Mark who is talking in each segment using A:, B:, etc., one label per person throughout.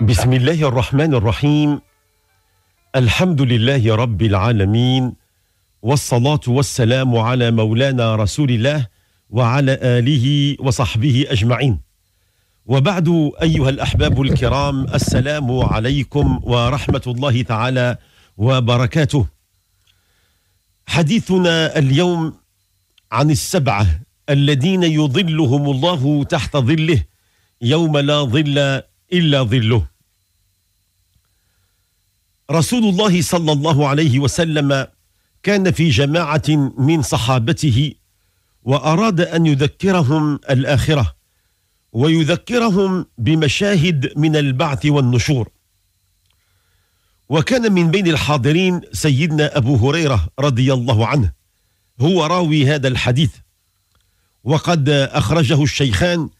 A: بسم الله الرحمن الرحيم الحمد لله رب العالمين والصلاة والسلام على مولانا رسول الله وعلى آله وصحبه أجمعين وبعد أيها الأحباب الكرام السلام عليكم ورحمة الله تعالى وبركاته حديثنا اليوم عن السبعة الذين يظلهم الله تحت ظله يوم لا ظل إلا ظله رسول الله صلى الله عليه وسلم كان في جماعة من صحابته وأراد أن يذكرهم الآخرة ويذكرهم بمشاهد من البعث والنشور وكان من بين الحاضرين سيدنا أبو هريرة رضي الله عنه هو راوي هذا الحديث وقد أخرجه الشيخان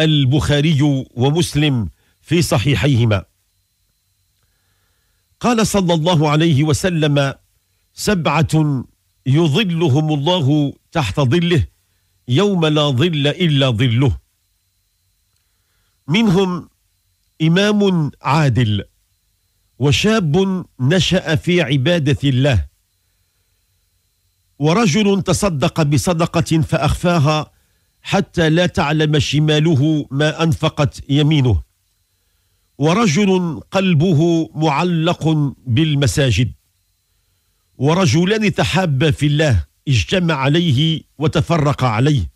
A: البخاري ومسلم في صحيحيهما قال صلى الله عليه وسلم سبعة يظلهم الله تحت ظله يوم لا ظل إلا ظله منهم إمام عادل وشاب نشأ في عبادة الله ورجل تصدق بصدقة فأخفاها حتى لا تعلم شماله ما أنفقت يمينه ورجل قلبه معلق بالمساجد ورجلان تحابا في الله اجتمع عليه وتفرق عليه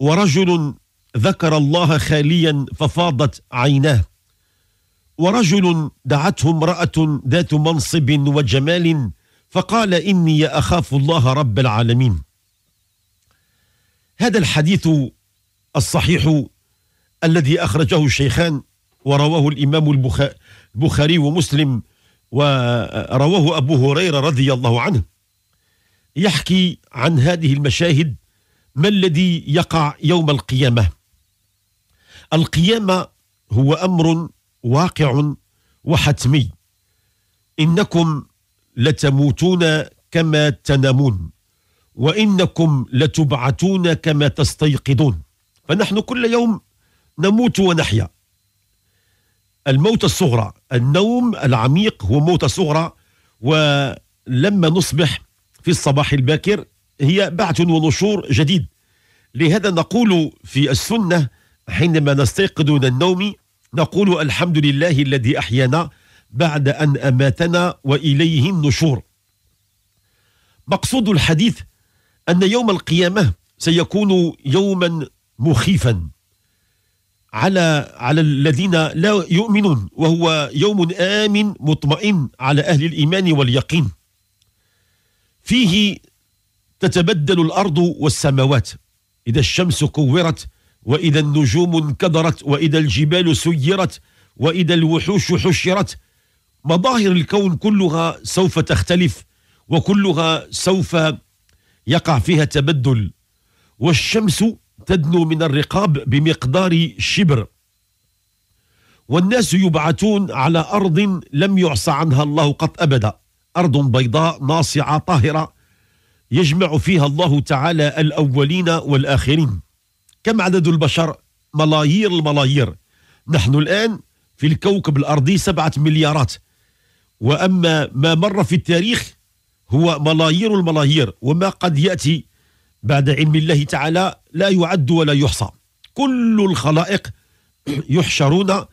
A: ورجل ذكر الله خاليا ففاضت عيناه ورجل دعته امرأة ذات منصب وجمال فقال إني أخاف الله رب العالمين هذا الحديث الصحيح الذي أخرجه الشيخان ورواه الإمام البخاري ومسلم ورواه أبو هريرة رضي الله عنه يحكي عن هذه المشاهد ما الذي يقع يوم القيامة القيامة هو أمر واقع وحتمي إنكم لتموتون كما تنامون وإنكم لتبعثون كما تستيقظون فنحن كل يوم نموت ونحيا الموت الصغرى النوم العميق هو موت صغرى ولما نصبح في الصباح الباكر هي بعث ونشور جديد لهذا نقول في السنة حينما نستيقظ من النوم نقول الحمد لله الذي أحيانا بعد أن أماتنا وإليه النشور مقصود الحديث أن يوم القيامة سيكون يوما مخيفا على على الذين لا يؤمنون وهو يوم آمن مطمئن على أهل الإيمان واليقين فيه تتبدل الأرض والسماوات إذا الشمس كورت وإذا النجوم انكدرت وإذا الجبال سيرت وإذا الوحوش حشرت مظاهر الكون كلها سوف تختلف وكلها سوف يقع فيها تبدل والشمس تدنو من الرقاب بمقدار شبر والناس يبعثون على أرض لم يعصى عنها الله قط أبدا أرض بيضاء ناصعة طاهرة يجمع فيها الله تعالى الأولين والآخرين كم عدد البشر؟ ملايير الملايير نحن الآن في الكوكب الأرضي سبعة مليارات وأما ما مر في التاريخ هو ملايير الملايير وما قد يأتي بعد علم الله تعالى لا يعد ولا يحصى كل الخلائق يحشرون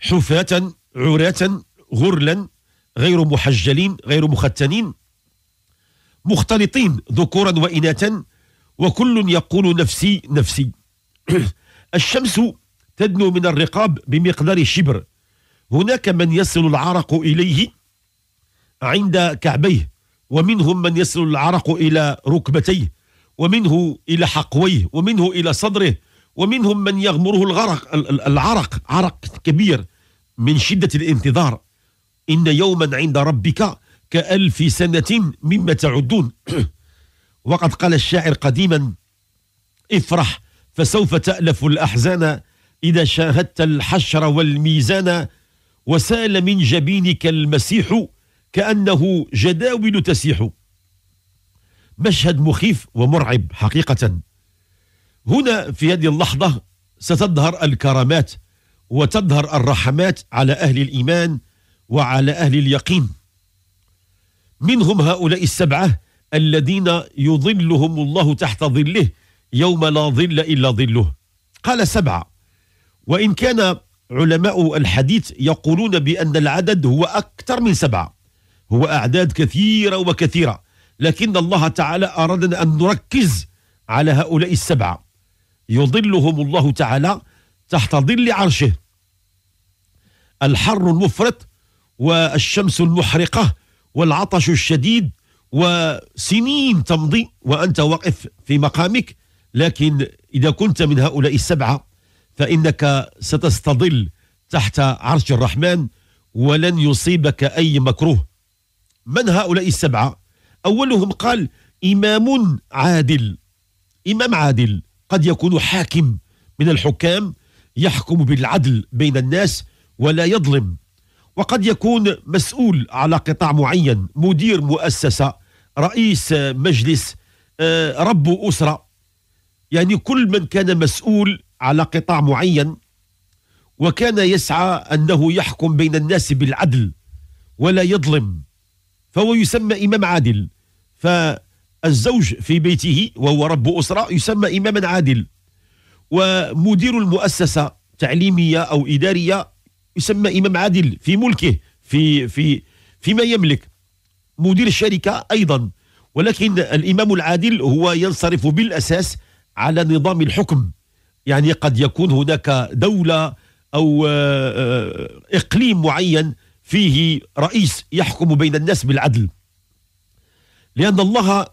A: حفاة عراة غرلا غير محجلين غير مختنين مختلطين ذكورا وإناثا وكل يقول نفسي نفسي الشمس تدنو من الرقاب بمقدار الشبر هناك من يصل العرق إليه عند كعبيه ومنهم من يصل العرق إلى ركبتيه ومنه إلى حقويه ومنه إلى صدره ومنهم من يغمره الغرق العرق عرق كبير من شدة الانتظار إن يوما عند ربك كألف سنة مما تعدون وقد قال الشاعر قديما افرح فسوف تألف الأحزان إذا شاهدت الحشر والميزان وسال من جبينك المسيح كأنه جداول تسيح مشهد مخيف ومرعب حقيقة هنا في هذه اللحظة ستظهر الكرامات وتظهر الرحمات على أهل الإيمان وعلى أهل اليقين منهم هؤلاء السبعة الذين يظلهم الله تحت ظله يوم لا ظل إلا ظله قال سبعة وإن كان علماء الحديث يقولون بأن العدد هو أكثر من سبعة هو أعداد كثيرة وكثيرة لكن الله تعالى أرادنا أن نركز على هؤلاء السبعة يظلهم الله تعالى تحت ظل عرشه الحر المفرط والشمس المحرقة والعطش الشديد وسنين تمضي وأنت واقف في مقامك لكن إذا كنت من هؤلاء السبعة فإنك ستستظل تحت عرش الرحمن ولن يصيبك أي مكروه من هؤلاء السبعة أولهم قال إمام عادل إمام عادل قد يكون حاكم من الحكام يحكم بالعدل بين الناس ولا يظلم وقد يكون مسؤول على قطاع معين مدير مؤسسة رئيس مجلس آه، رب أسرة يعني كل من كان مسؤول على قطاع معين وكان يسعى أنه يحكم بين الناس بالعدل ولا يظلم فهو يسمى إمام عادل فالزوج في بيته وهو رب أسرة يسمى إماما عادل ومدير المؤسسة تعليمية أو إدارية يسمى إمام عادل في ملكه في في فيما يملك مدير الشركة أيضا ولكن الإمام العادل هو ينصرف بالأساس على نظام الحكم يعني قد يكون هناك دولة أو آه، آه، إقليم معين فيه رئيس يحكم بين الناس بالعدل لأن الله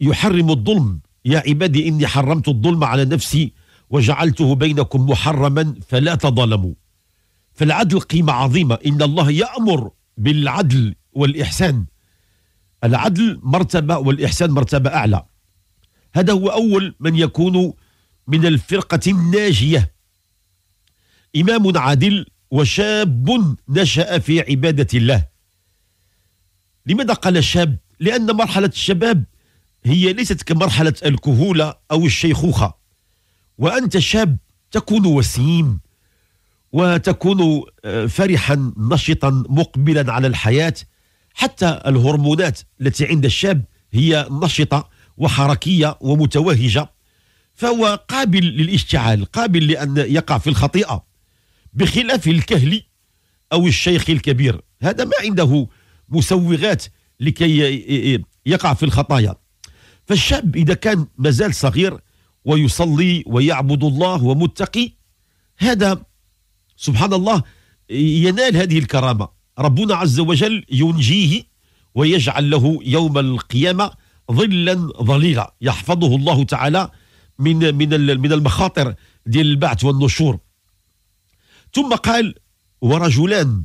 A: يحرم الظلم يا عبادي إني حرمت الظلم على نفسي وجعلته بينكم محرما فلا تظلموا فالعدل قيمة عظيمة إن الله يأمر بالعدل والإحسان العدل مرتبة والإحسان مرتبة أعلى هذا هو أول من يكون من الفرقة الناجية إمام عادل وشاب نشأ في عبادة الله لماذا قال شاب لأن مرحلة الشباب هي ليست كمرحلة الكهولة أو الشيخوخة وأنت شاب تكون وسيم وتكون آه، فرحا نشطا مقبلا على الحياة حتى الهرمونات التي عند الشاب هي نشطة وحركية ومتوهجة فهو قابل للاشتعال قابل لأن يقع في الخطيئة بخلاف الكهل أو الشيخ الكبير هذا ما عنده مسوغات لكي يقع في الخطايا فالشاب إذا كان مازال صغير ويصلي ويعبد الله ومتقي هذا سبحان الله ينال هذه الكرامة ربنا عز وجل ينجيه ويجعل له يوم القيامة ظلا ظليلا يحفظه الله تعالى من من من المخاطر ديال البعث والنشور ثم قال ورجلان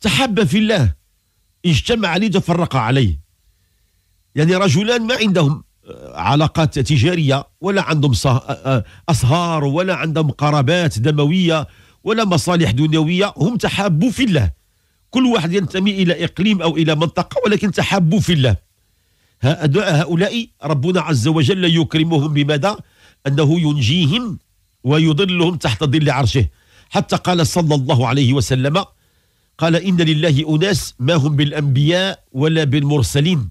A: تحب في الله اجتمع عليه تفرق عليه يعني رجلان ما عندهم آه، علاقات تجارية ولا عندهم آه، آه، أصهار ولا عندهم قرابات دموية ولا مصالح دنيوية هم تحابوا في الله كل واحد ينتمي إلى إقليم أو إلى منطقة ولكن تحابوا في الله هؤلاء ربنا عز وجل يكرمهم بماذا؟ أنه ينجيهم ويضلهم تحت ظل عرشه حتى قال صلى الله عليه وسلم قال إن لله أناس ما هم بالأنبياء ولا بالمرسلين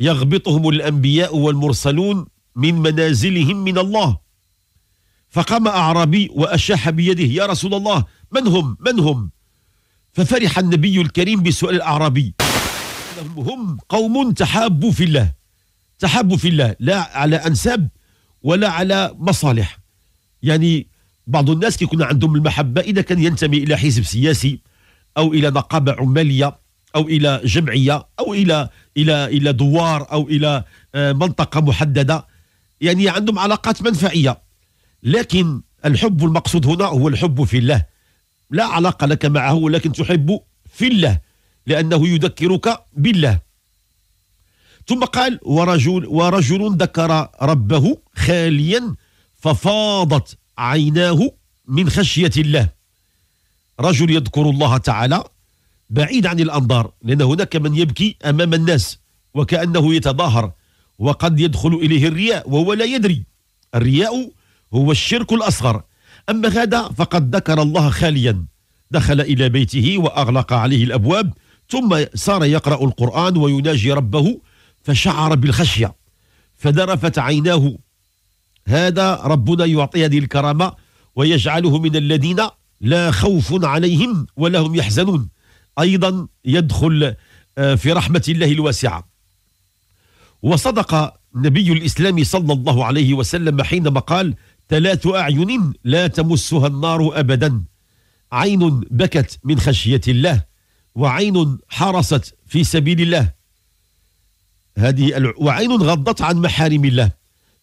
A: يغبطهم الأنبياء والمرسلون من منازلهم من الله فقام أعرابي وأشاح بيده يا رسول الله من هم من هم ففرح النبي الكريم بسؤال الأعرابي هم قوم تحابوا في الله تحابوا في الله لا على أنساب ولا على مصالح يعني بعض الناس كيكون يكون عندهم المحبة إذا كان ينتمي إلى حزب سياسي او الى نقابه عماليه او الى جمعيه او الى الى الى دوار او الى آه، منطقه محدده يعني عندهم علاقات منفعيه لكن الحب المقصود هنا هو الحب في الله لا علاقه لك معه ولكن تحب في الله لانه يذكرك بالله ثم قال ورجل ورجل ذكر ربه خاليا ففاضت عيناه من خشيه الله رجل يذكر الله تعالى بعيد عن الأنظار لأن هناك من يبكي أمام الناس وكأنه يتظاهر وقد يدخل إليه الرياء وهو لا يدري الرياء هو الشرك الأصغر أما هذا فقد ذكر الله خاليا دخل إلى بيته وأغلق عليه الأبواب ثم صار يقرأ القرآن ويناجي ربه فشعر بالخشية فذرفت عيناه هذا ربنا يعطي هذه الكرامة ويجعله من الذين لا خوف عليهم ولا هم يحزنون أيضا يدخل آه، في رحمة الله الواسعة وصدق نبي الإسلام صلى الله عليه وسلم حينما قال ثلاث أعين لا تمسها النار أبدا عين بكت من خشية الله وعين حرست في سبيل الله هذه وعين غضت عن محارم الله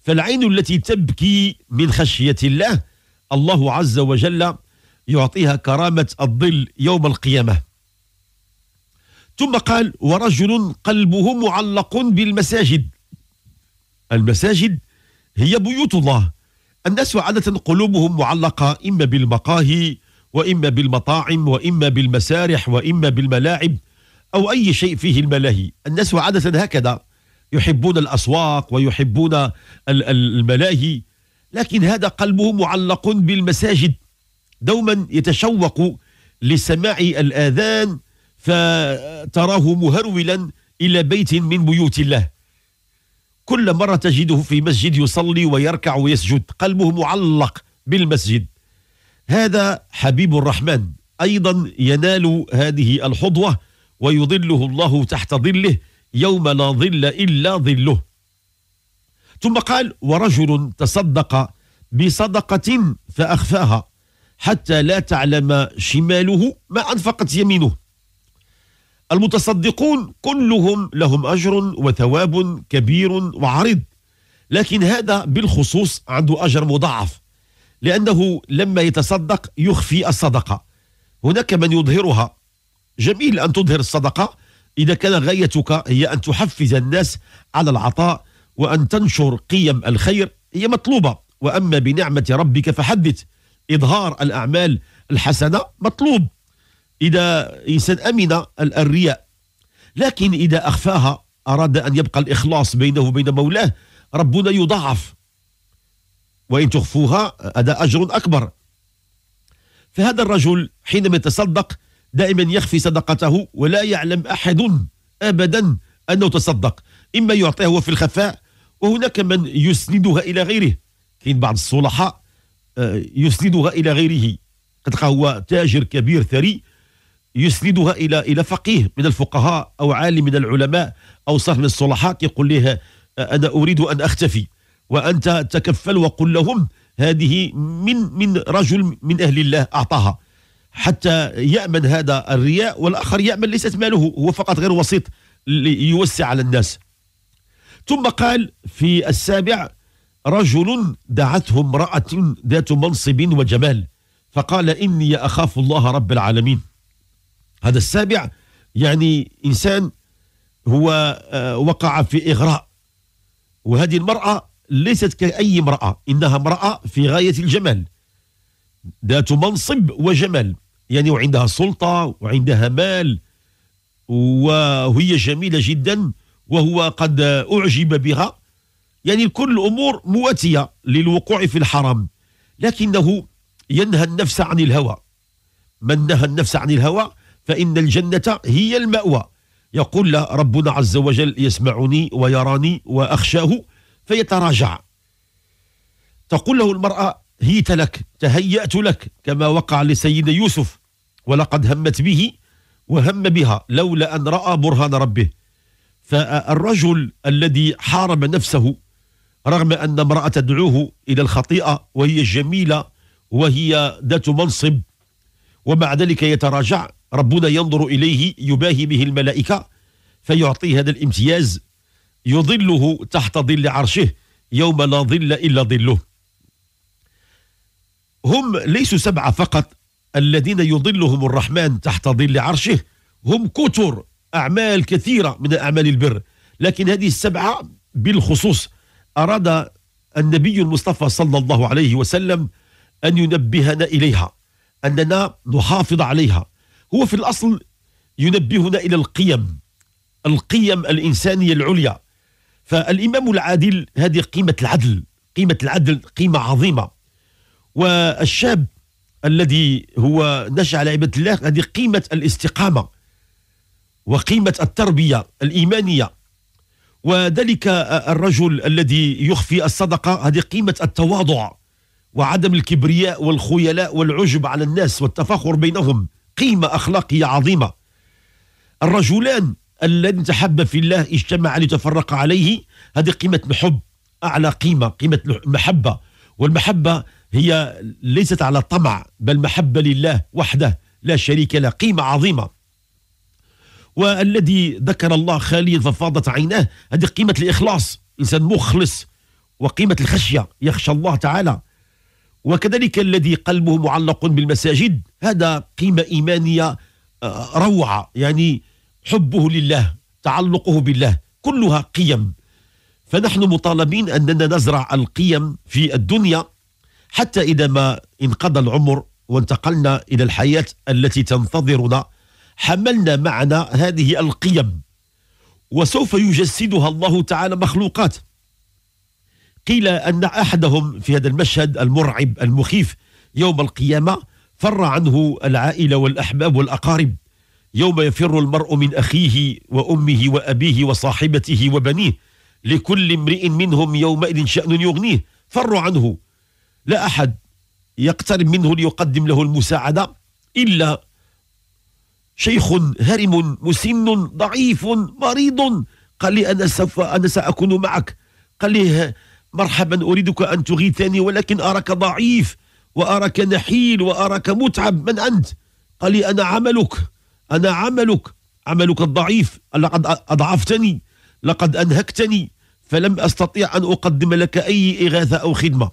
A: فالعين التي تبكي من خشية الله الله عز وجل يعطيها كرامة الظل يوم القيامة ثم قال ورجل قلبه معلق بالمساجد المساجد هي بيوت الله الناس عادة قلوبهم معلقة إما بالمقاهي وإما بالمطاعم وإما بالمسارح وإما بالملاعب أو أي شيء فيه الملاهي الناس عادة هكذا يحبون الأسواق ويحبون الملاهي لكن هذا قلبه معلق بالمساجد دوما يتشوق لسماع الآذان فتراه مهرولا إلى بيت من بيوت الله كل مرة تجده في مسجد يصلي ويركع ويسجد قلبه معلق بالمسجد هذا حبيب الرحمن أيضا ينال هذه الحظوة ويظله الله تحت ظله يوم لا ظل إلا ظله ثم قال ورجل تصدق بصدقة فأخفاها حتى لا تعلم شماله ما أنفقت يمينه المتصدقون كلهم لهم أجر وثواب كبير وعريض لكن هذا بالخصوص عنده أجر مضاعف لأنه لما يتصدق يخفي الصدقة هناك من يظهرها جميل أن تظهر الصدقة إذا كان غايتك هي أن تحفز الناس على العطاء وأن تنشر قيم الخير هي مطلوبة وأما بنعمة ربك فحدث إظهار الأعمال الحسنة مطلوب إذا إنسان أمن الرياء لكن إذا أخفاها أراد أن يبقى الإخلاص بينه وبين مولاه ربنا يضاعف وإن تخفوها هذا أجر أكبر فهذا الرجل حينما يتصدق دائما يخفي صدقته ولا يعلم أحد أبدا أنه تصدق إما يعطيه في الخفاء وهناك من يسندها إلى غيره كاين بعض الصلحاء آه، يسندها الى غيره قد هو تاجر كبير ثري يسندها الى الى فقيه من الفقهاء او عالم من العلماء او صاحب من الصلحاء يقول له آه، انا اريد ان اختفي وانت تكفل وقل لهم هذه من من رجل من اهل الله اعطاها حتى يامن هذا الرياء والاخر يامن ليست ماله هو فقط غير وسيط ليوسع على الناس ثم قال في السابع رجل دعته امرأة ذات منصب وجمال فقال إني أخاف الله رب العالمين هذا السابع يعني إنسان هو آه، وقع في إغراء وهذه المرأة ليست كأي امرأة إنها امرأة في غاية الجمال ذات منصب وجمال يعني وعندها سلطة وعندها مال وهي جميلة جدا وهو قد أعجب بها يعني كل الأمور مواتية للوقوع في الحرام لكنه ينهى النفس عن الهوى من نهى النفس عن الهوى فإن الجنة هي المأوى يقول له ربنا عز وجل يسمعني ويراني وأخشاه فيتراجع تقول له المرأة هيت لك تهيأت لك كما وقع لسيدنا يوسف ولقد همت به وهم بها لولا أن رأى برهان ربه فالرجل الذي حارب نفسه رغم أن امرأة تدعوه إلى الخطيئة وهي جميلة وهي ذات منصب ومع ذلك يتراجع ربنا ينظر إليه يباهي به الملائكة فيعطيه هذا الامتياز يظله تحت ظل عرشه يوم لا ظل إلا ظله هم ليسوا سبعة فقط الذين يظلهم الرحمن تحت ظل عرشه هم كثر أعمال كثيرة من أعمال البر لكن هذه السبعة بالخصوص أراد النبي المصطفى صلى الله عليه وسلم أن ينبهنا إليها أننا نحافظ عليها هو في الأصل ينبهنا إلى القيم القيم الإنسانية العليا فالإمام العادل هذه قيمة العدل قيمة العدل قيمة عظيمة والشاب الذي هو نشأ على عبادة الله هذه قيمة الاستقامة وقيمة التربية الإيمانية وذلك الرجل الذي يخفي الصدقة هذه قيمة التواضع وعدم الكبرياء والخيلاء والعجب على الناس والتفاخر بينهم قيمة أخلاقية عظيمة الرجلان الذي تحب في الله اجتمع لتفرق عليه هذه قيمة الحب أعلى قيمة قيمة المحبة والمحبة هي ليست على طمع بل محبة لله وحده لا شريك له قيمة عظيمة والذي ذكر الله خاليا ففاضت عيناه هذه قيمة الإخلاص إنسان مخلص وقيمة الخشية يخشى الله تعالى وكذلك الذي قلبه معلق بالمساجد هذا قيمة إيمانية آه، روعة يعني حبه لله تعلقه بالله كلها قيم فنحن مطالبين أننا نزرع القيم في الدنيا حتى إذا ما انقضى العمر وانتقلنا إلى الحياة التي تنتظرنا حملنا معنا هذه القيم وسوف يجسدها الله تعالى مخلوقات قيل أن أحدهم في هذا المشهد المرعب المخيف يوم القيامة فر عنه العائلة والأحباب والأقارب يوم يفر المرء من أخيه وأمه وأبيه وصاحبته وبنيه لكل امرئ منهم يومئذ شأن يغنيه فروا عنه لا أحد يقترب منه ليقدم له المساعدة إلا شيخ هرم مسن ضعيف مريض قال لي أنا سوف أنا سأكون معك قال لي مرحبا أريدك أن تغيثني ولكن أراك ضعيف وأراك نحيل وأراك متعب من أنت قال لي أنا عملك أنا عملك عملك الضعيف لقد أضعفتني لقد أنهكتني فلم أستطيع أن أقدم لك أي إغاثة أو خدمة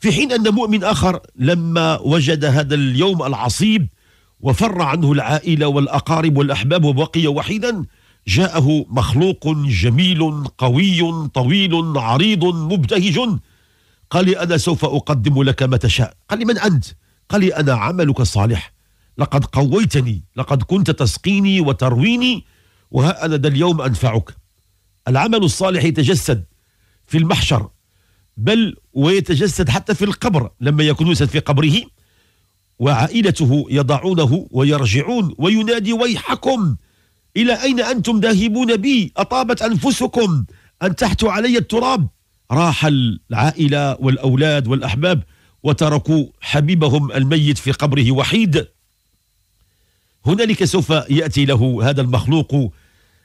A: في حين أن مؤمن آخر لما وجد هذا اليوم العصيب وفر عنه العائلة والأقارب والأحباب وبقي وحيدا جاءه مخلوق جميل قوي طويل عريض مبتهج قال لي أنا سوف أقدم لك ما تشاء قال لي من أنت؟ قال لي أنا عملك الصالح لقد قويتني لقد كنت تسقيني وترويني وها أنا ذا اليوم أنفعك العمل الصالح يتجسد في المحشر بل ويتجسد حتى في القبر لما يكون يوسف في قبره وعائلته يضعونه ويرجعون وينادي ويحكم إلى أين أنتم ذاهبون بي أطابت أنفسكم أن تحتوا علي التراب راح العائلة والأولاد والأحباب وتركوا حبيبهم الميت في قبره وحيد هنالك سوف يأتي له هذا المخلوق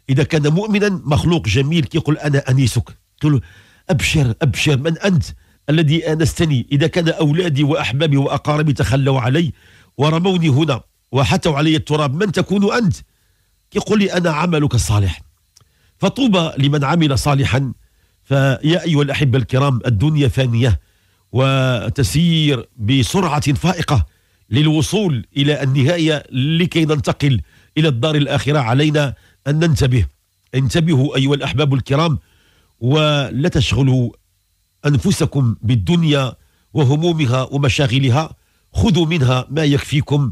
A: إذا كان مؤمنا مخلوق جميل كيقول أنا أنيسك تقول أبشر أبشر من أنت الذي آنستني إذا كان أولادي وأحبابي وأقاربي تخلوا علي ورموني هنا وحتوا علي التراب من تكون أنت يقول لي أنا عملك الصالح فطوبى لمن عمل صالحا فيا أيها الأحبة الكرام الدنيا فانية وتسير بسرعة فائقة للوصول إلى النهاية لكي ننتقل إلى الدار الآخرة علينا أن ننتبه انتبهوا أيها الأحباب الكرام ولا تشغلوا أنفسكم بالدنيا وهمومها ومشاغلها خذوا منها ما يكفيكم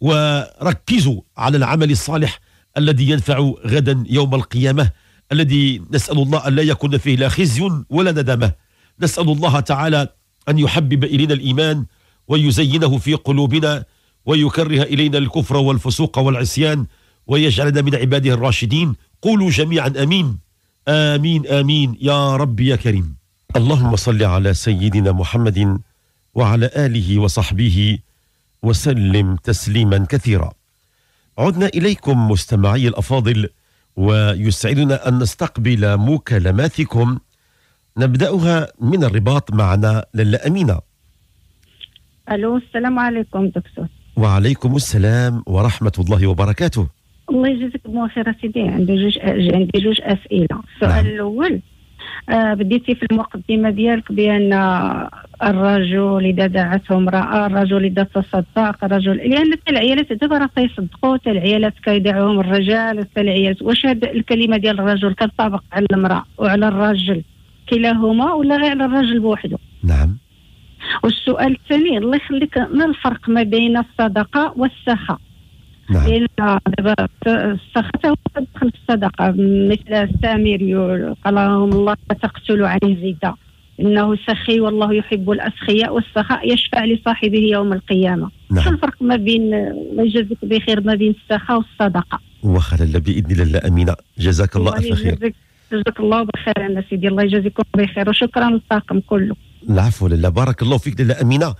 A: وركزوا على العمل الصالح الذي ينفع غدا يوم القيامة الذي نسأل الله أن لا يكون فيه لا خزي ولا ندمة نسأل الله تعالى أن يحبب إلينا الإيمان ويزينه في قلوبنا ويكره إلينا الكفر والفسوق والعصيان ويجعلنا من عباده الراشدين قولوا جميعا أمين آمين آمين يا رب يا كريم اللهم صل على سيدنا محمد وعلى آله وصحبه وسلم تسليما كثيرا عدنا إليكم مستمعي الأفاضل ويسعدنا أن نستقبل مكالماتكم نبدأها من الرباط معنا للا أمينة
B: ألو السلام عليكم دكتور
A: وعليكم السلام ورحمة الله وبركاته
B: الله يجزيك بخير سيدي عندي جوج عندي جوج أسئلة نعم. السؤال الأول آه، بديتي في المقدمه ديالك بان الرجل اذا دعته امراه الرجل اذا تصدق الرجل لان حتى العيالات دابا راه تيصدقوا حتى العيالات كيدعوهم الرجال حتى العيالات واش هاد الكلمه ديال الرجل كتطابق على المراه وعلى الرجل كلاهما ولا غير على الرجل بوحده نعم والسؤال الثاني الله يخليك ما الفرق ما بين الصدقه والسخاء نعم. لان دابا سخته تدخل في الصدقه مثل سامر قال الله لا تقتلوا عنه زيدا انه سخي والله يحب الاسخياء والسخاء يشفع لصاحبه يوم القيامه نعم. شو الفرق ما بين يجازيك بخير ما بين السخاء والصدقه
A: وخلل باذن الله امينه جزاك الله الف خير
B: جزاك الله بخير انا سيدي الله يجازيكم بخير وشكرا للطاقم كله
A: العفو لله بارك الله فيك لله امينه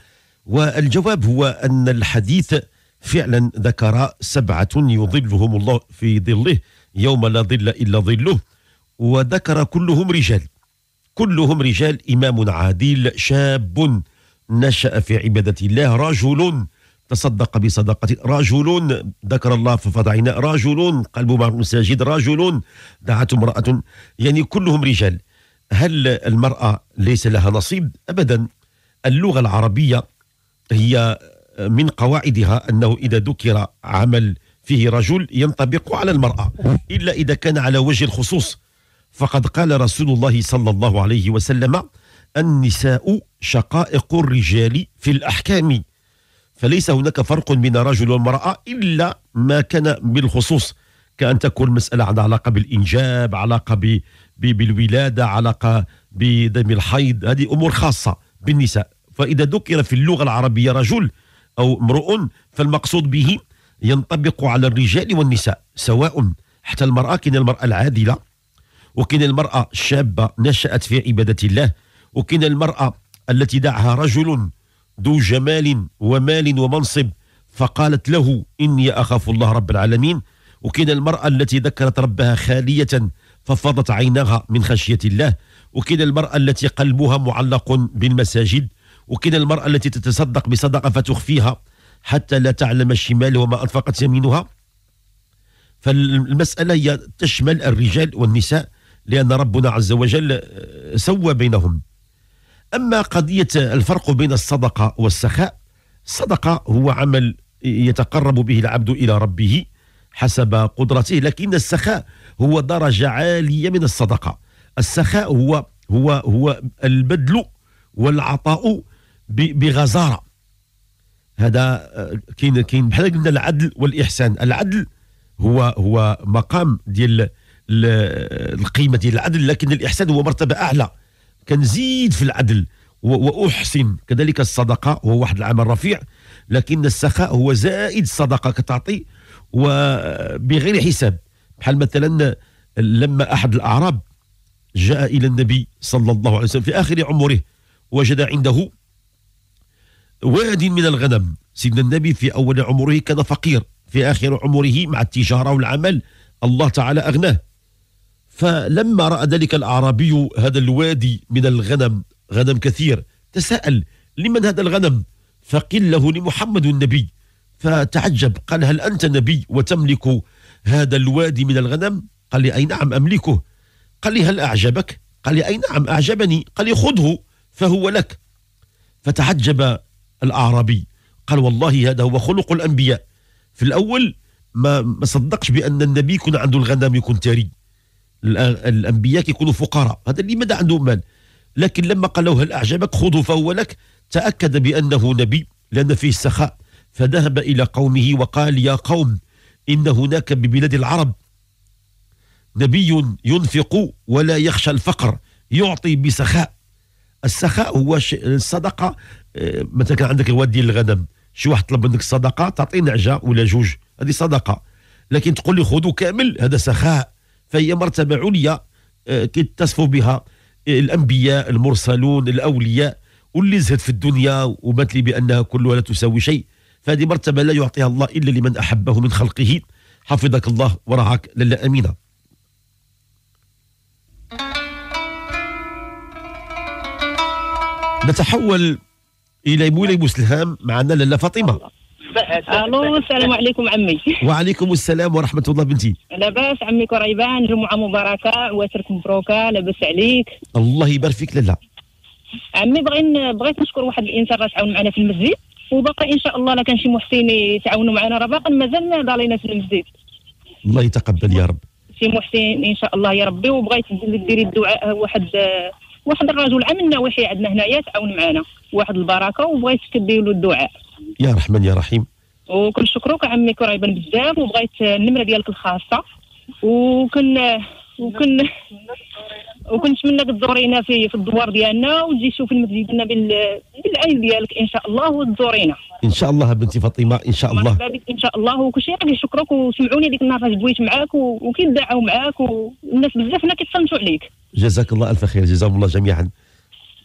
A: والجواب هو ان الحديث فعلا ذكر سبعة يظلهم الله في ظله يوم لا ظل إلا ظله وذكر كلهم رجال كلهم رجال إمام عادل شاب نشأ في عبادة الله رجل تصدق بصدقة رجل ذكر الله ففضعنا رجل قلب مع المساجد رجل دعته امرأة يعني كلهم رجال هل المرأة ليس لها نصيب أبدا اللغة العربية هي من قواعدها أنه إذا ذكر عمل فيه رجل ينطبق على المرأة إلا إذا كان على وجه الخصوص فقد قال رسول الله صلى الله عليه وسلم النساء شقائق الرجال في الأحكام فليس هناك فرق بين رجل وامرأة إلا ما كان بالخصوص كأن تكون مسألة عندها علاقة بالإنجاب علاقة بالولادة علاقة بدم الحيض هذه أمور خاصة بالنساء فإذا ذكر في اللغة العربية رجل أو امرؤ فالمقصود به ينطبق على الرجال والنساء سواء حتى المرأة كاين المرأة العادلة وكاين المرأة الشابة نشأت في عبادة الله وكاين المرأة التي دعها رجل ذو جمال ومال ومنصب فقالت له إني أخاف الله رب العالمين وكاين المرأة التي ذكرت ربها خالية ففاضت عينها من خشية الله وكاين المرأة التي قلبها معلق بالمساجد وكذا المرأة التي تتصدق بصدقة فتخفيها حتى لا تعلم الشمال وما أنفقت يمينها فالمسألة هي تشمل الرجال والنساء لأن ربنا عز وجل آه، سوى بينهم أما قضية الفرق بين الصدقة والسخاء الصدقة هو عمل يتقرب به العبد إلى ربه حسب قدرته لكن السخاء هو درجة عالية من الصدقة السخاء هو هو هو البذل والعطاء بغزاره هذا آه، كاين كاين بحال قلنا العدل والاحسان العدل هو هو مقام ديال القيمه ديال العدل لكن الاحسان هو مرتبه اعلى كنزيد في العدل واحسن كذلك الصدقه هو واحد العمل رفيع لكن السخاء هو زائد الصدقه كتعطي وبغير حساب بحال مثلا لما احد الاعراب جاء الى النبي صلى الله عليه وسلم في اخر عمره وجد عنده واد من الغنم سيدنا النبي في أول عمره كان فقير في آخر عمره مع التجارة والعمل الله تعالى أغناه فلما رأى ذلك الأعرابي هذا الوادي من الغنم غنم كثير تساءل لمن هذا الغنم فقيل له لمحمد النبي فتعجب قال هل أنت نبي وتملك هذا الوادي من الغنم قال لي أي نعم أملكه قال لي هل أعجبك قال لي أي نعم أعجبني قال لي خذه فهو لك فتعجب الأعرابي قال والله هذا هو خلق الأنبياء في الأول ما, ما صدقش بأن النبي يكون عنده الغنم يكون تاري الأنبياء كيكونوا فقراء هذا اللي ماذا عندهم مال لكن لما قال له هل أعجبك خذه فهو لك تأكد بأنه نبي لأن فيه السخاء فذهب إلى قومه وقال يا قوم إن هناك ببلاد العرب نبي ينفق ولا يخشى الفقر يعطي بسخاء السخاء هو الصدقة آه، مثلا كان عندك الواد ديال الغنم شي واحد طلب منك الصدقه تعطيه نعجه ولا جوج هذه صدقه لكن تقول لي خذوا كامل هذا سخاء فهي مرتبه عليا آه، كيتصف بها آه، الانبياء المرسلون الاولياء واللي زهد في الدنيا وبات لي بانها كلها لا تساوي شيء فهذه مرتبه لا يعطيها الله الا لمن احبه من خلقه حفظك الله ورعاك لله امينه نتحول الى مولاي مسلهام معنا لاله فاطمه
C: الو السلام عليكم عمي
A: وعليكم السلام ورحمه الله بنتي
C: لاباس عمي كريبان جمعه مباركه عواشرك مبروكه لاباس عليك
A: الله يبارك فيك لاله
C: عمي بغي بغيت نشكر واحد الانسان راه تعاون معنا في المسجد وباقي ان شاء الله لكان شي محسن يتعاونوا معنا راه باقي مازال ضالينا في المسجد
A: الله يتقبل يا رب
C: شي محسن ان شاء الله يا ربي وبغيت ديري الدعاء واحد واحد الرجل عام النواحي عندنا هنايا تعاون معنا واحد البركه وبغى يستجيب له الدعاء
A: يا رحمن يا رحيم
C: وكنشكروك عمي كريبا بزاف وبغيت النمره ديالك الخاصه وكن وكن وكنتمناك تزورينا في في الدوار ديالنا وتجي تشوف المسجد ديالنا بال... بالعين ديالك ان شاء الله وتزورينا
A: ان شاء الله بنتي فاطمه ان شاء الله
C: بك ان شاء الله وكل شيء غادي نشكرك وسمعوني ديك النهار فاش بويت معاك وكيدعوا معاك والناس بزاف هنا كيتصنتوا عليك
A: جزاك الله الف خير جزاهم الله جميعا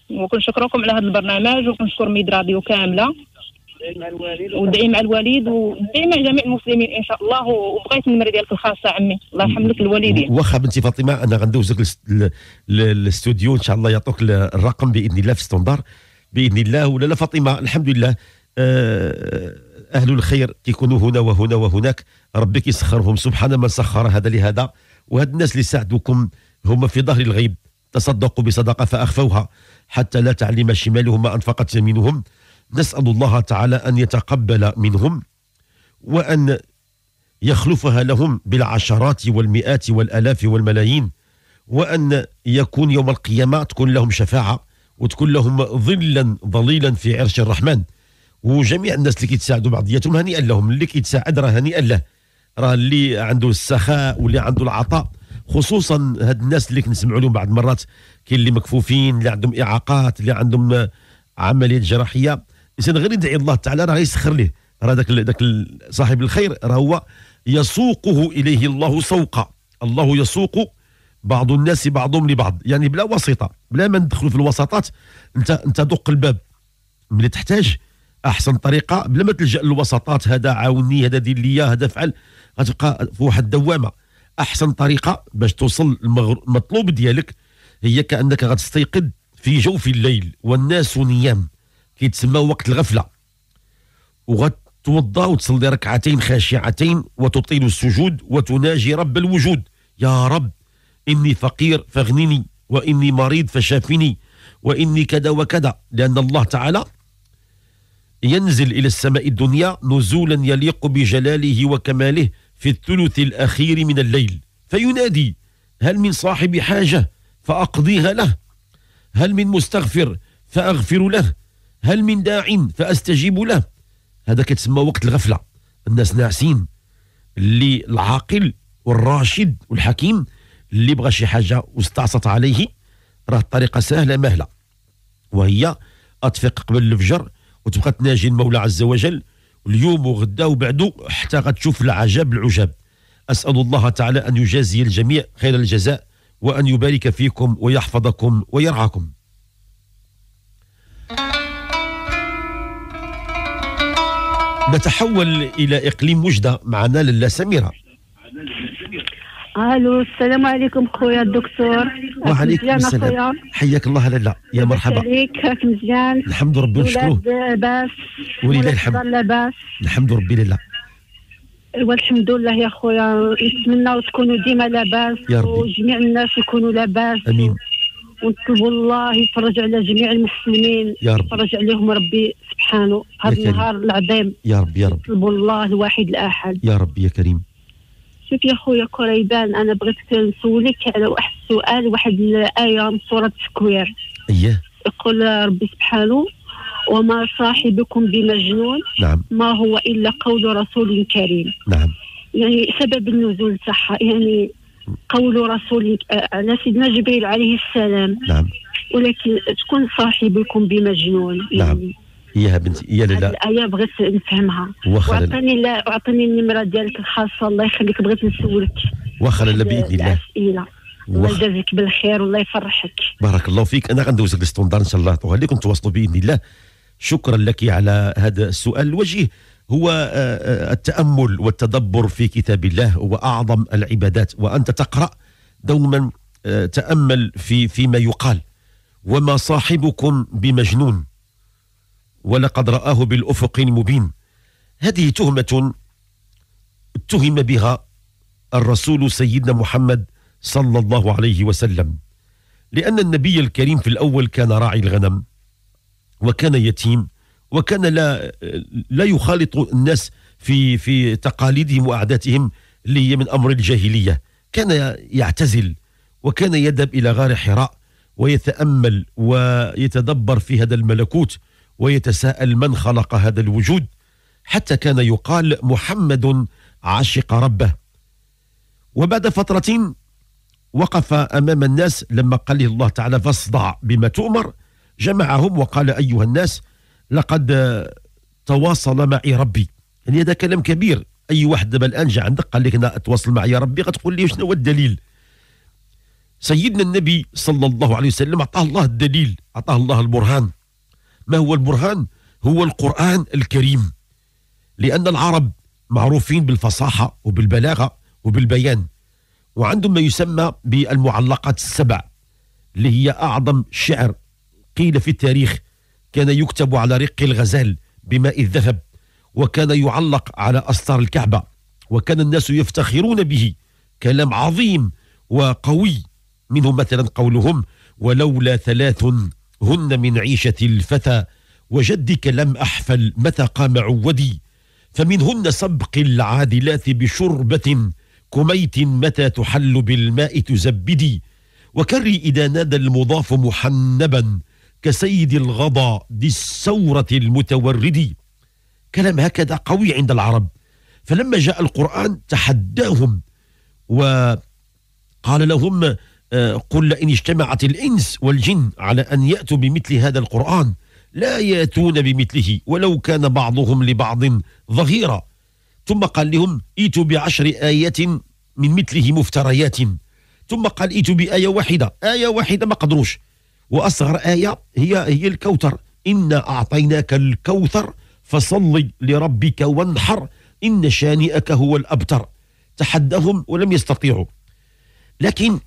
C: وكنشكركم على هذا البرنامج وكنشكر ميد راديو كامله ودعي مع الوالد ودعي مع جميع المسلمين ان شاء الله وبغيت النمره ديالك الخاصه عمي الله يرحم لك الوالدين
A: واخا بنتي فاطمه انا غندوزك للاستوديو ان شاء الله يعطوك الرقم باذن الله في ستوندار باذن الله ولا لا فاطمه الحمد لله آه، اهل الخير كيكونوا هنا وهنا وهناك ربي كيسخرهم سبحان من سخر هذا لهذا وهاد الناس اللي ساعدوكم هما في ظهر الغيب تصدقوا بصدقه فاخفوها حتى لا تعلم شمالهم ما انفقت يمينهم نسال الله تعالى ان يتقبل منهم وان يخلفها لهم بالعشرات والمئات والالاف والملايين وان يكون يوم القيامه تكون لهم شفاعه وتكون لهم ظلا ظليلا في عرش الرحمن وجميع الناس اللي كيتساعدوا بعضياتهم هنيئا لهم اللي كيتساعد راه هنيئا له راه اللي عنده السخاء واللي عنده العطاء خصوصا هاد الناس اللي كنسمعوا لهم بعض المرات كاين اللي مكفوفين اللي عندهم اعاقات اللي عندهم عمليات جراحيه الانسان غير يدعي الله تعالى راه يسخر ليه راه ذاك ذاك صاحب الخير راه هو يسوقه اليه الله سوقا الله يسوق بعض الناس بعضهم لبعض يعني بلا وسيطه بلا ما ندخلوا في الوساطات انت انت دق الباب ملي تحتاج احسن طريقه بلا ما تلجا للوساطات هذا عاوني هذا دير ليا هذا افعل غتبقى في واحد الدوامه احسن طريقه باش توصل المطلوب ديالك هي كانك غتستيقظ في جوف الليل والناس نيام كيتسمى وقت الغفله وغتوضا وتصلي ركعتين خاشعتين وتطيل السجود وتناجي رب الوجود يا رب اني فقير فاغنني واني مريض فشافني واني كذا وكذا لان الله تعالى ينزل الى السماء الدنيا نزولا يليق بجلاله وكماله في الثلث الاخير من الليل فينادي هل من صاحب حاجه فاقضيها له هل من مستغفر فاغفر له هل من داع فأستجيب له هذا كتسمى وقت الغفلة الناس ناعسين اللي العاقل والراشد والحكيم اللي بغى شي حاجة واستعصت عليه راه الطريقة سهلة مهلة وهي أتفق قبل الفجر وتبقى تناجي المولى عز وجل اليوم وغدا وبعده حتى غتشوف العجب العجاب أسأل الله تعالى أن يجازي الجميع خير الجزاء وأن يبارك فيكم ويحفظكم ويرعاكم نتحول إلى إقليم وجدة معنا للا سميرة
B: الو السلام عليكم خويا الدكتور وعليكم السلام
A: حياك الله لالا يا مرحبا
B: عليك راك مزيان الحمد ربي ونشكروه لاباس
A: ولله الحمد لاباس الحمد ربي لله
B: والحمد لله يا خويا نتمنى تكونوا ديما لاباس وجميع الناس يكونوا لاباس امين ونطلب الله يفرج على جميع المسلمين يا رب يفرج عليهم ربي سبحانه هذا النهار العظيم يا رب يا رب نطلب الله الواحد الاحد
A: يا رب يا كريم
B: شوف يا خويا كريبان انا بغيت نسولك على واحد السؤال واحد الايه من سوره التكوير اييه يقول ربي سبحانه وما صاحبكم بمجنون نعم ما هو الا قول رسول كريم نعم يعني سبب النزول تاعها يعني قول رسولك آه، على سيدنا جبريل عليه السلام نعم ولكن تكون صاحبكم بمجنون نعم يعني
A: يا بنتي يا لالا
B: الآية بغيت نفهمها واخا وعطاني لا اعطيني النمرة ديالك الخاصة الله يخليك بغيت نسولك
A: واخا لالا بإذن الله الأسئلة الله
B: يجازيك بالخير والله يفرحك
A: بارك الله فيك انا غندوزك الستوندار ان شاء الله نعطوها لكم تواصلوا باذن الله شكرا لك على هذا السؤال الوجيه هو آه، آه، التأمل والتدبر في كتاب الله هو أعظم العبادات وأنت تقرأ دوما آه، تأمل في فيما يقال وما صاحبكم بمجنون ولقد رآه بالأفق المبين هذه تهمة اتهم بها الرسول سيدنا محمد صلى الله عليه وسلم لأن النبي الكريم في الأول كان راعي الغنم وكان يتيم وكان لا لا يخالط الناس في في تقاليدهم وعاداتهم اللي هي من امر الجاهليه كان يعتزل وكان يذهب الى غار حراء ويتامل ويتدبر في هذا الملكوت ويتساءل من خلق هذا الوجود حتى كان يقال محمد عشق ربه وبعد فتره وقف امام الناس لما قال له الله تعالى فاصدع بما تؤمر جمعهم وقال ايها الناس لقد تواصل معي ربي يعني هذا كلام كبير اي واحد دابا الان جا عندك قال لك انا اتواصل معي ربي غتقول لي شنو هو الدليل سيدنا النبي صلى الله عليه وسلم اعطاه الله الدليل اعطاه الله البرهان ما هو البرهان هو القران الكريم لان العرب معروفين بالفصاحه وبالبلاغه وبالبيان وعندهم ما يسمى بالمعلقات السبع اللي هي اعظم شعر قيل في التاريخ كان يكتب على رق الغزال بماء الذهب وكان يعلق على أسطار الكعبة وكان الناس يفتخرون به كلام عظيم وقوي منهم مثلا قولهم ولولا ثلاث هن من عيشة الفتى وجدك لم أحفل متى قام عودي فمنهن سبق العادلات بشربة كميت متى تحل بالماء تزبدي وكري إذا نادى المضاف محنبا كسيد الغضا ذي الثورة المتورد كلام هكذا قوي عند العرب فلما جاء القرآن تحداهم وقال لهم آه، قل إن اجتمعت الإنس والجن على أن يأتوا بمثل هذا القرآن لا يأتون بمثله ولو كان بعضهم لبعض ظهيرا ثم قال لهم ايتوا بعشر آيات من مثله مفتريات ثم قال ايتوا بآية واحدة آية واحدة ما قدروش واصغر ايه هي هي الكوثر انا اعطيناك الكوثر فصل لربك وانحر ان شانئك هو الابتر تحدهم ولم يستطيعوا لكن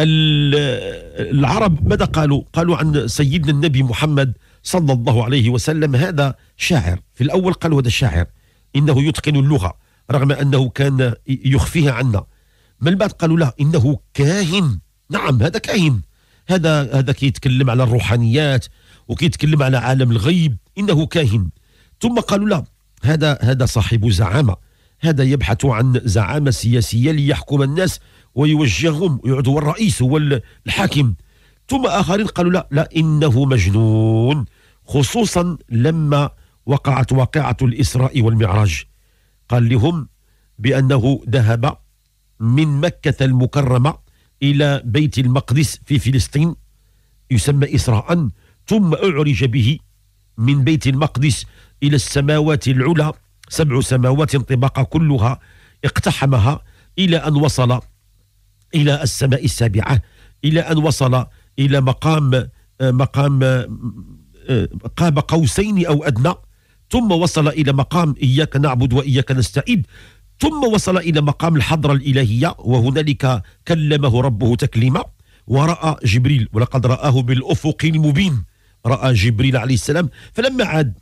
A: العرب ماذا قالوا؟ قالوا عن سيدنا النبي محمد صلى الله عليه وسلم هذا شاعر في الأول قالوا هذا شاعر إنه يتقن اللغة رغم أنه كان يخفيها عنا من بعد قالوا لا إنه كاهن نعم هذا كاهن هذا هذا كيتكلم على الروحانيات وكيتكلم على عالم الغيب انه كاهن ثم قالوا لا هذا هذا صاحب زعامه هذا يبحث عن زعامه سياسيه ليحكم الناس ويوجههم ويعود هو الرئيس هو الحاكم ثم اخرين قالوا لا لا انه مجنون خصوصا لما وقعت واقعه الاسراء والمعراج قال لهم بانه ذهب من مكه المكرمه إلى بيت المقدس في فلسطين يسمى إسراء ثم أعرج به من بيت المقدس إلى السماوات العلى سبع سماوات طباقة كلها اقتحمها إلى أن وصل إلى السماء السابعة إلى أن وصل إلى مقام مقام قاب قوسين أو أدنى ثم وصل إلى مقام إياك نعبد وإياك نستعيد ثم وصل إلى مقام الحضرة الإلهية وهنالك كلمه ربه تكليما ورأى جبريل ولقد رآه بالأفق المبين رأى جبريل عليه السلام فلما عاد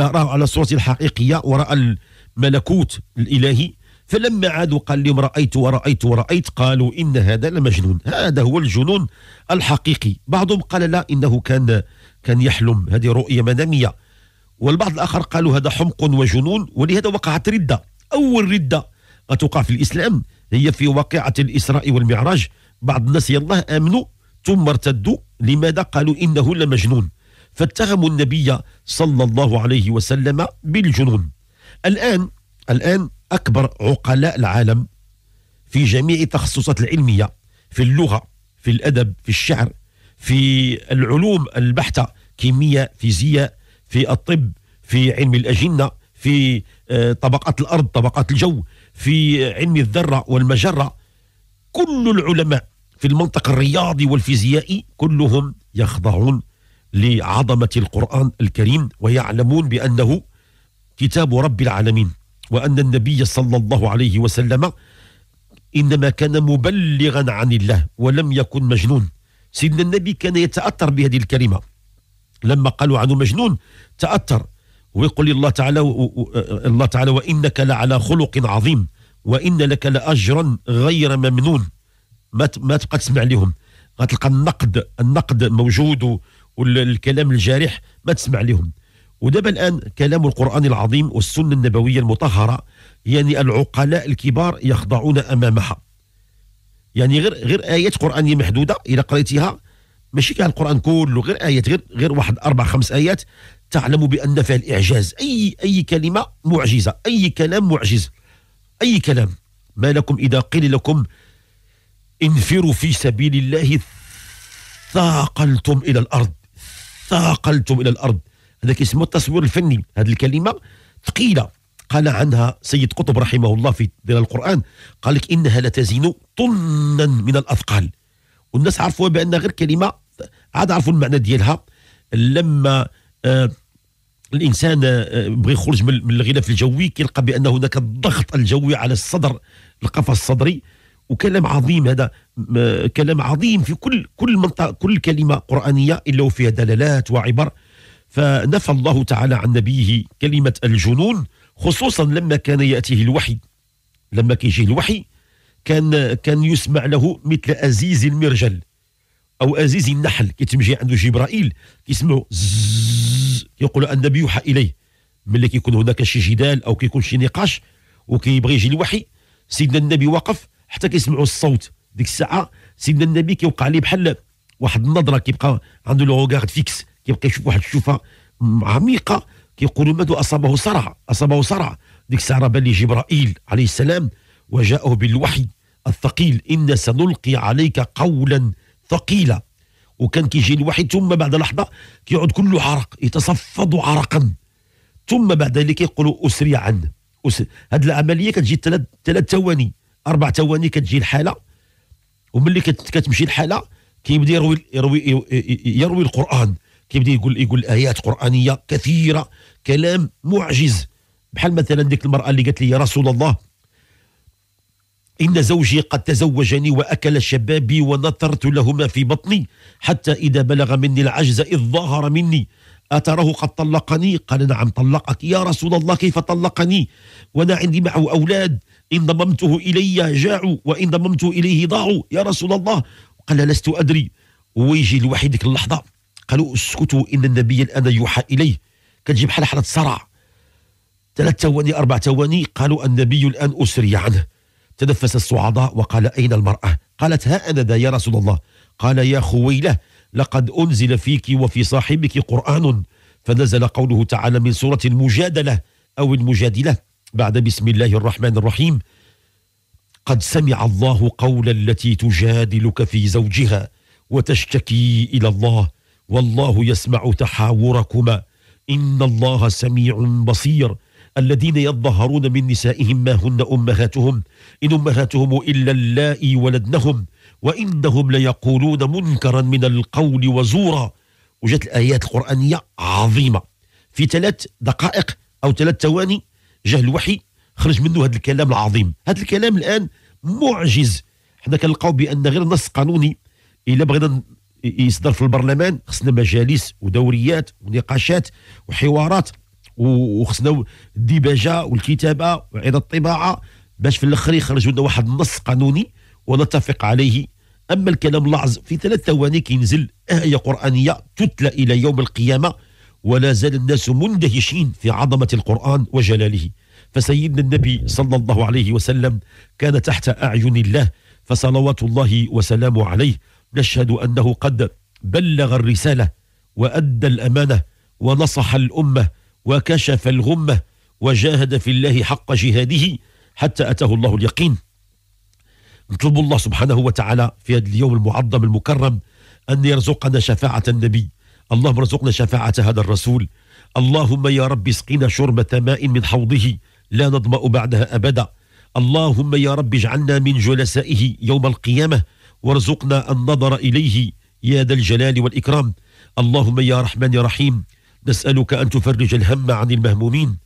A: راه على صورته الحقيقية ورأى الملكوت الإلهي فلما عاد وقال لهم رأيت ورأيت ورأيت قالوا إن هذا لمجنون هذا هو الجنون الحقيقي بعضهم قال لا إنه كان كان يحلم هذه رؤية منامية والبعض الآخر قالوا هذا حمق وجنون ولهذا وقعت ردة اول رده غتوقع في الاسلام هي في واقعه الاسراء والمعراج بعض الناس يالله امنوا ثم ارتدوا لماذا قالوا انه لمجنون فاتهموا النبي صلى الله عليه وسلم بالجنون الان الان اكبر عقلاء العالم في جميع التخصصات العلميه في اللغه في الادب في الشعر في العلوم البحته كيمياء فيزياء في الطب في علم الاجنه في آه، طبقات الارض طبقات الجو في علم الذره والمجره كل العلماء في المنطق الرياضي والفيزيائي كلهم يخضعون لعظمه القران الكريم ويعلمون بانه كتاب رب العالمين وان النبي صلى الله عليه وسلم انما كان مبلغا عن الله ولم يكن مجنون سيدنا النبي كان يتاثر بهذه الكلمه لما قالوا عنه مجنون تاثر ويقول الله تعالى الله تعالى وانك لعلى خلق عظيم وان لك لاجرا غير ممنون ما ما تبقى تسمع لهم غتلقى النقد النقد موجود والكلام الجارح ما تسمع لهم ودابا الان كلام القران العظيم والسنه النبويه المطهره يعني العقلاء الكبار يخضعون امامها يعني غير غير ايات قرانيه محدوده الى قريتها ماشي كاع القران كله غير ايات غير غير واحد اربع خمس ايات تعلم بأن فيها الإعجاز أي أي كلمة معجزة أي كلام معجز أي كلام ما لكم إذا قيل لكم انفروا في سبيل الله ثاقلتم إلى الأرض ثاقلتم إلى الأرض هذا كيسموه التصوير الفني هذه الكلمة ثقيلة قال عنها سيد قطب رحمه الله في دير القرآن قال لك إنها تزين طنا من الأثقال والناس عرفوها بأن غير كلمة عاد عرفوا المعنى ديالها لما آه الانسان آه، بغى يخرج من الغلاف الجوي كيلقى بان هناك الضغط الجوي على الصدر القفص الصدري وكلام عظيم هذا آه، كلام عظيم في كل كل منطقه كل كلمه قرانيه الا وفيها دلالات وعبر فنفى الله تعالى عن نبيه كلمه الجنون خصوصا لما كان ياتيه الوحي لما كيجي الوحي كان كان يسمع له مثل ازيز المرجل او ازيز النحل كيتمشي عنده جبرائيل كيسمعوا يقول النبي يوحى اليه ملي كيكون هناك شي جدال او كيكون شي نقاش وكيبغي يجي الوحي سيدنا النبي وقف حتى كيسمعوا الصوت ديك الساعه سيدنا النبي كيوقع عليه بحال واحد النظره كيبقى عنده لو روغارد فيكس كيبقى يشوف واحد الشوفه عميقه كيقولوا ماذا اصابه صرع اصابه صرع ديك الساعه بان لي جبرائيل عليه السلام وجاءه بالوحي الثقيل ان سنلقي عليك قولا ثقيلا وكان كيجي الواحد ثم بعد لحظه كيعود كله عرق يتصفد عرقا ثم بعد ذلك يقولوا اسري أسر... هذه العمليه كتجي ثلاث ثلاث ثواني اربع ثواني كتجي الحاله وملي كت... كتمشي الحاله كيبدا يروي يروي يروي القران كيبدا يقول يقول ايات قرانيه كثيره كلام معجز بحال مثلا ديك المراه اللي قالت لي يا رسول الله إن زوجي قد تزوجني وأكل شبابي ونطرت لهما في بطني حتى إذا بلغ مني العجز إذ ظهر مني أتراه قد طلقني قال نعم طلقك يا رسول الله كيف طلقني وأنا عندي معه أولاد إن ضممته إلي جاعوا وإن ضممته إليه ضاعوا يا رسول الله قال لست أدري ويجي الوحيد ديك اللحظة قالوا اسكتوا إن النبي الآن يوحى إليه كتجي بحال حالة صرع ثلاث ثواني أربع ثواني قالوا النبي الآن أسري عنه تنفس الصعداء وقال أين المرأة قالت ذا يا رسول الله قال يا خويلة لقد أنزل فيك وفي صاحبك قرآن فنزل قوله تعالى من سورة المجادلة أو المجادلة بعد بسم الله الرحمن الرحيم قد سمع الله قول التي تجادلك في زوجها وتشتكي إلى الله والله يسمع تحاوركما إن الله سميع بصير الذين يظهرون من نسائهم ما هن أمهاتهم إن أمهاتهم إلا اللائي ولدنهم وإنهم ليقولون منكرا من القول وزورا وجت الآيات القرآنية عظيمة في ثلاث دقائق أو ثلاث ثواني جه الوحي خرج منه هذا الكلام العظيم هذا الكلام الآن معجز حنا كنلقاو بأن غير نص قانوني إلا بغينا يصدر في البرلمان خصنا مجالس ودوريات ونقاشات وحوارات وخصنا الديباجه والكتابه وعيد الطباعه باش في الاخر يخرجوا لنا واحد النص قانوني ونتفق عليه اما الكلام العز في ثلاث ثواني كينزل ايه قرانيه تتلى الى يوم القيامه ولا زال الناس مندهشين في عظمه القران وجلاله فسيدنا النبي صلى الله عليه وسلم كان تحت اعين الله فصلوات الله وسلامه عليه نشهد انه قد بلغ الرساله وادى الامانه ونصح الامه وكشف الغمة وجاهد في الله حق جهاده حتى أتاه الله اليقين نطلب الله سبحانه وتعالى في هذا اليوم المعظم المكرم أن يرزقنا شفاعة النبي اللهم ارزقنا شفاعة هذا الرسول اللهم يا رب اسقنا شربة ماء من حوضه لا نظمأ بعدها أبدا اللهم يا رب اجعلنا من جلسائه يوم القيامة وارزقنا النظر إليه يا ذا الجلال والإكرام اللهم يا رحمن يا رحيم نسألك أن تفرج الهم عن المهمومين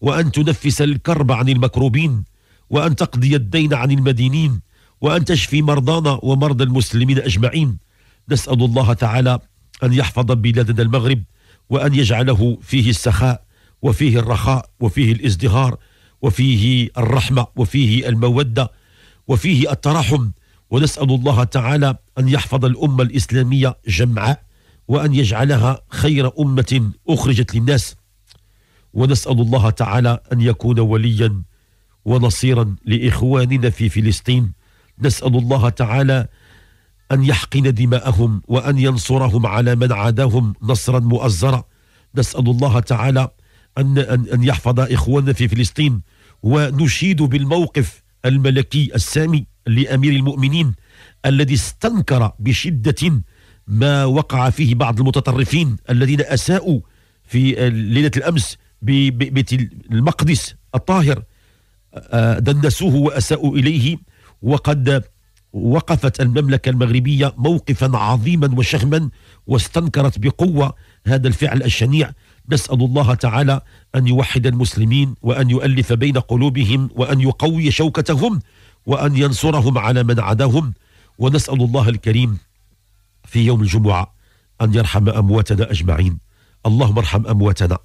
A: وأن تنفس الكرب عن المكروبين وأن تقضي الدين عن المدينين وأن تشفي مرضانا ومرضى المسلمين أجمعين نسأل الله تعالى أن يحفظ بلادنا المغرب وأن يجعله فيه السخاء وفيه الرخاء وفيه الازدهار وفيه الرحمة وفيه المودة وفيه الترحم ونسأل الله تعالى أن يحفظ الأمة الإسلامية جمعاء وأن يجعلها خير أمة أخرجت للناس ونسأل الله تعالى أن يكون وليا ونصيرا لإخواننا في فلسطين نسأل الله تعالى أن يحقن دماءهم وأن ينصرهم على من عاداهم نصرا مؤزرا نسأل الله تعالى أن, أن, أن يحفظ إخواننا في فلسطين ونشيد بالموقف الملكي السامي لأمير المؤمنين الذي استنكر بشدة ما وقع فيه بعض المتطرفين الذين أساءوا في ليلة الأمس ببيت المقدس الطاهر آه، آه، دنسوه وأساءوا إليه وقد وقفت المملكة المغربية موقفا عظيما وشهما واستنكرت بقوة هذا الفعل الشنيع نسأل الله تعالى أن يوحد المسلمين وأن يؤلف بين قلوبهم وأن يقوي شوكتهم وأن ينصرهم على من عداهم ونسأل الله الكريم في يوم الجمعة أن يرحم أمواتنا أجمعين اللهم ارحم أمواتنا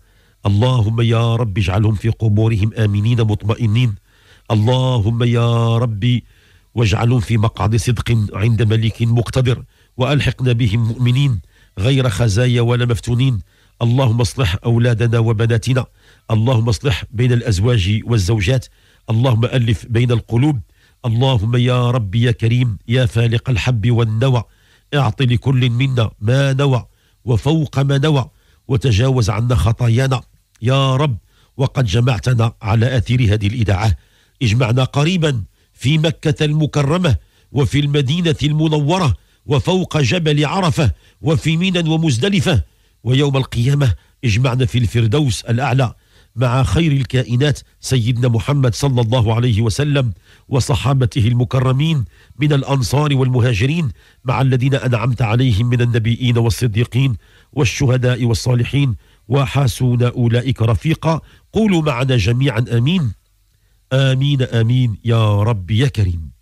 A: اللهم يا رب اجعلهم في قبورهم آمنين مطمئنين اللهم يا ربي واجعلهم في مقعد صدق عند ملك مقتدر والحقنا بهم مؤمنين غير خزايا ولا مفتونين اللهم اصلح اولادنا وبناتنا اللهم اصلح بين الازواج والزوجات اللهم الف بين القلوب اللهم يا ربي يا كريم يا فالق الحب والنوى اعط لكل منا ما نوى وفوق ما نوى وتجاوز عنا خطايانا يا رب وقد جمعتنا على أثير هذه الإذاعة اجمعنا قريبا في مكة المكرمة وفي المدينة المنورة وفوق جبل عرفة وفي منى ومزدلفة ويوم القيامة اجمعنا في الفردوس الأعلى مع خير الكائنات سيدنا محمد صلى الله عليه وسلم وصحابته المكرمين من الأنصار والمهاجرين مع الذين أنعمت عليهم من النبيين والصديقين والشهداء والصالحين وحاسون أولئك رفيقا قولوا معنا جميعا آمين آمين آمين يا رب يا كريم